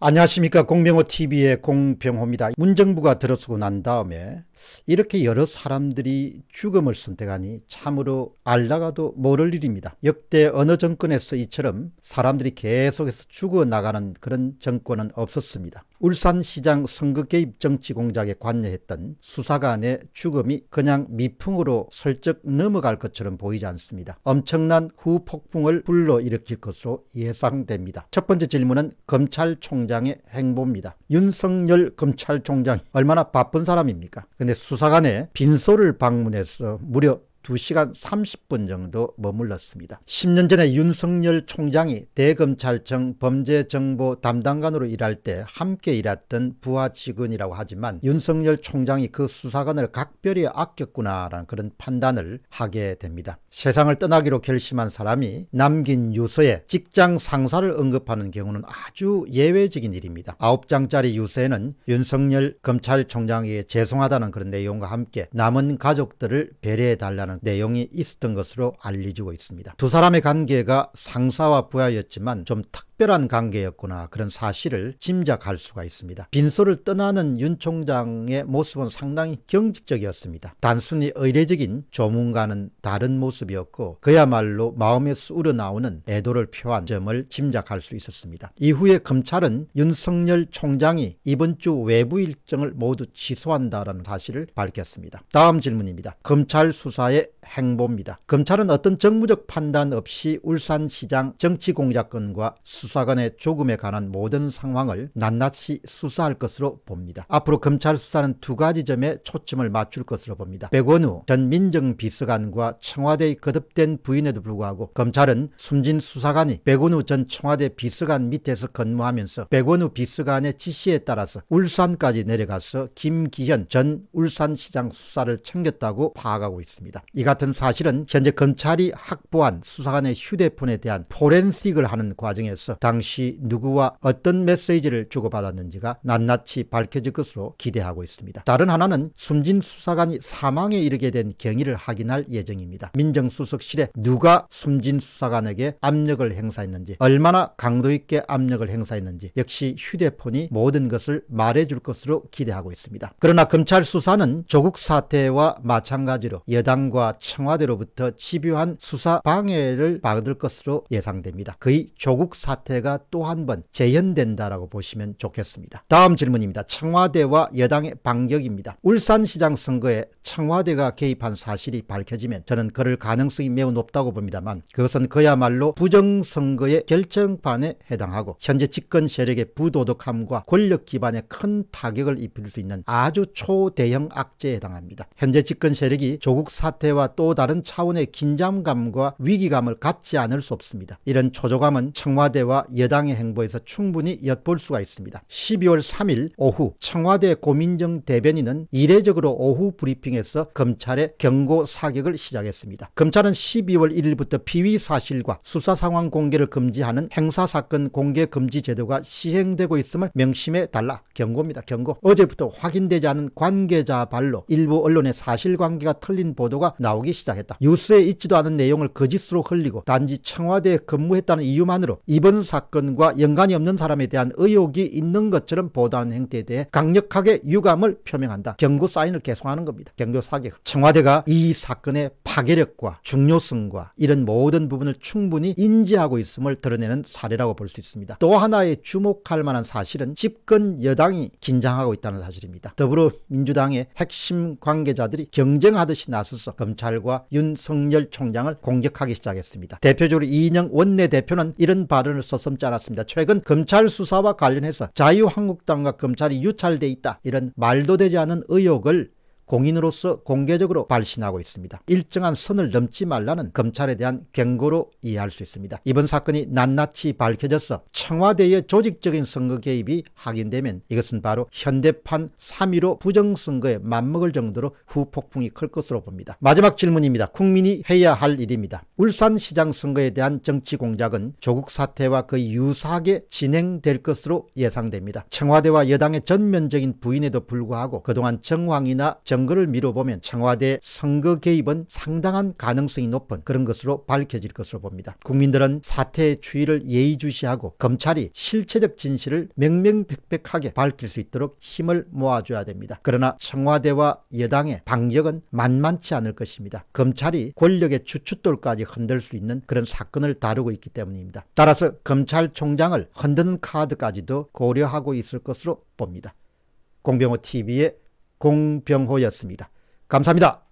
안녕하십니까 공병호TV의 공병호입니다. 문정부가 들어서고 난 다음에 이렇게 여러 사람들이 죽음을 선택하니 참으로 알다가도 모를 일입니다. 역대 어느 정권에서 이처럼 사람들이 계속해서 죽어나가는 그런 정권은 없었습니다. 울산시장 선거개입 정치 공작에 관여했던 수사관의 죽음이 그냥 미풍으로 슬쩍 넘어갈 것처럼 보이지 않습니다. 엄청난 후폭풍을 불러일으킬 것으로 예상됩니다. 첫 번째 질문은 검찰총 검찰총장의 행보입니다. 윤석열 검찰총장 얼마나 바쁜 사람입니까? 근데 수사관에 빈소를 방문해서 무려 2시간 30분 정도 머물렀습니다. 10년 전에 윤석열 총장이 대검찰청 범죄정보 담당관으로 일할 때 함께 일했던 부하 직원이라고 하지만 윤석열 총장이 그 수사관을 각별히 아꼈구나라는 그런 판단을 하게 됩니다. 세상을 떠나기로 결심한 사람이 남긴 유서에 직장 상사를 언급하는 경우는 아주 예외적인 일입니다. 9장짜리 유서에는 윤석열 검찰총장에게 죄송하다는 그런 내용과 함께 남은 가족들을 배려해달라는 하는 내용이 있었던 것으로 알려지고 있습니다. 두 사람의 관계가 상사와 부하였지만 좀 특. 특별한 관계였구나 그런 사실을 짐작할 수가 있습니다. 빈소를 떠나는 윤 총장의 모습은 상당히 경직적이었습니다. 단순히 의례적인 조문과는 다른 모습이었고 그야말로 마음에서 우러나오는 애도를 표한 점을 짐작할 수 있었습니다. 이후에 검찰은 윤석열 총장이 이번 주 외부 일정을 모두 취소한다는 사실을 밝혔습니다. 다음 질문입니다. 검찰 수사에 행보입니다. 검찰은 어떤 정무적 판단 없이 울산시장 정치공작건과 수사관의 조금에 관한 모든 상황을 낱낱이 수사할 것으로 봅니다. 앞으로 검찰 수사는 두 가지 점에 초점을 맞출 것으로 봅니다. 백원우 전 민정비서관과 청와대의 거듭된 부인에도 불구하고 검찰은 숨진 수사관이 백원우 전 청와대 비서관 밑에서 근무하면서 백원우 비서관의 지시에 따라서 울산까지 내려가서 김기현 전 울산시장 수사를 챙겼다고 파악하고 있습니다. 이 같은 사실은 현재 검찰이 확보한 수사관의 휴대폰에 대한 포렌식을 하는 과정에서 당시 누구와 어떤 메시지를 주고받았는지가 낱낱이 밝혀질 것으로 기대하고 있습니다. 다른 하나는 숨진 수사관이 사망에 이르게 된 경위를 확인할 예정입니다. 민정수석실에 누가 숨진 수사관에게 압력을 행사했는지 얼마나 강도 있게 압력을 행사했는지 역시 휴대폰이 모든 것을 말해줄 것으로 기대하고 있습니다. 그러나 검찰 수사는 조국 사태와 마찬가지로 여당과 청와대로부터 집요한 수사 방해를 받을 것으로 예상됩니다. 그의 조국 사태가 또 한 번 재현된다라고 보시면 좋겠습니다. 다음 질문입니다. 청와대와 여당의 반격입니다. 울산시장 선거에 청와대가 개입한 사실이 밝혀지면 저는 그럴 가능성이 매우 높다고 봅니다만 그것은 그야말로 부정선거의 결정판에 해당하고 현재 집권 세력의 부도덕함과 권력 기반에 큰 타격을 입힐 수 있는 아주 초대형 악재에 해당합니다. 현재 집권 세력이 조국 사태와 또 다른 차원의 긴장감과 위기감을 갖지 않을 수 없습니다. 이런 초조감은 청와대와 여당의 행보에서 충분히 엿볼 수가 있습니다. 12월 3일 오후 청와대 고민정 대변인은 이례적으로 오후 브리핑에서 검찰의 경고 사격을 시작했습니다. 검찰은 12월 1일부터 비위 사실과 수사 상황 공개를 금지하는 행사 사건 공개 금지 제도가 시행되고 있음을 명심해 달라 경고입니다. 경고. 어제부터 확인되지 않은 관계자 발로 일부 언론의 사실관계가 틀린 보도가 나오기 나오기 시작했다. 뉴스에 있지도 않은 내용을 거짓으로 흘리고 단지 청와대에 근무했다는 이유만으로 이번 사건과 연관이 없는 사람에 대한 의혹이 있는 것처럼 보도하는 행태에 대해 강력하게 유감을 표명한다. 경고 사인을 개송하는 겁니다. 경고 사격. 청와대가 이 사건의 파괴력과 중요성과 이런 모든 부분을 충분히 인지하고 있음을 드러내는 사례라고 볼 수 있습니다. 또 하나의 주목할 만한 사실은 집권 여당이 긴장하고 있다는 사실입니다. 더불어민주당의 핵심 관계자들이 경쟁하듯이 나서서 검찰 말과 윤석열 총장을 공격하기 시작했습니다. 대표적으로 이인영 원내대표는 이런 발언을 서슴지 않았습니다. 최근 검찰 수사와 관련해서 자유한국당과 검찰이 유찰돼 있다 이런 말도 되지 않은 의혹을 공인으로서 공개적으로 발신하고 있습니다. 일정한 선을 넘지 말라는 검찰에 대한 경고로 이해할 수 있습니다. 이번 사건이 낱낱이 밝혀져서 청와대의 조직적인 선거 개입이 확인되면 이것은 바로 현대판 3.15 부정선거에 맞먹을 정도로 후폭풍이 클 것으로 봅니다. 마지막 질문입니다. 국민이 해야 할 일입니다. 울산시장 선거에 대한 정치 공작은 조국 사태와 그 유사하게 진행될 것으로 예상됩니다. 청와대와 여당의 전면적인 부인에도 불구하고 그동안 정황이나 정 증거를 미뤄보면 청와대 선거 개입은 상당한 가능성이 높은 그런 것으로 밝혀질 것으로 봅니다. 국민들은 사태의 추이를 예의주시하고 검찰이 실체적 진실을 명명백백하게 밝힐 수 있도록 힘을 모아줘야 됩니다. 그러나 청와대와 여당의 반격은 만만치 않을 것입니다. 검찰이 권력의 주춧돌까지 흔들 수 있는 그런 사건을 다루고 있기 때문입니다. 따라서 검찰총장을 흔드는 카드까지도 고려하고 있을 것으로 봅니다. 공병호 TV의 공병호였습니다. 감사합니다.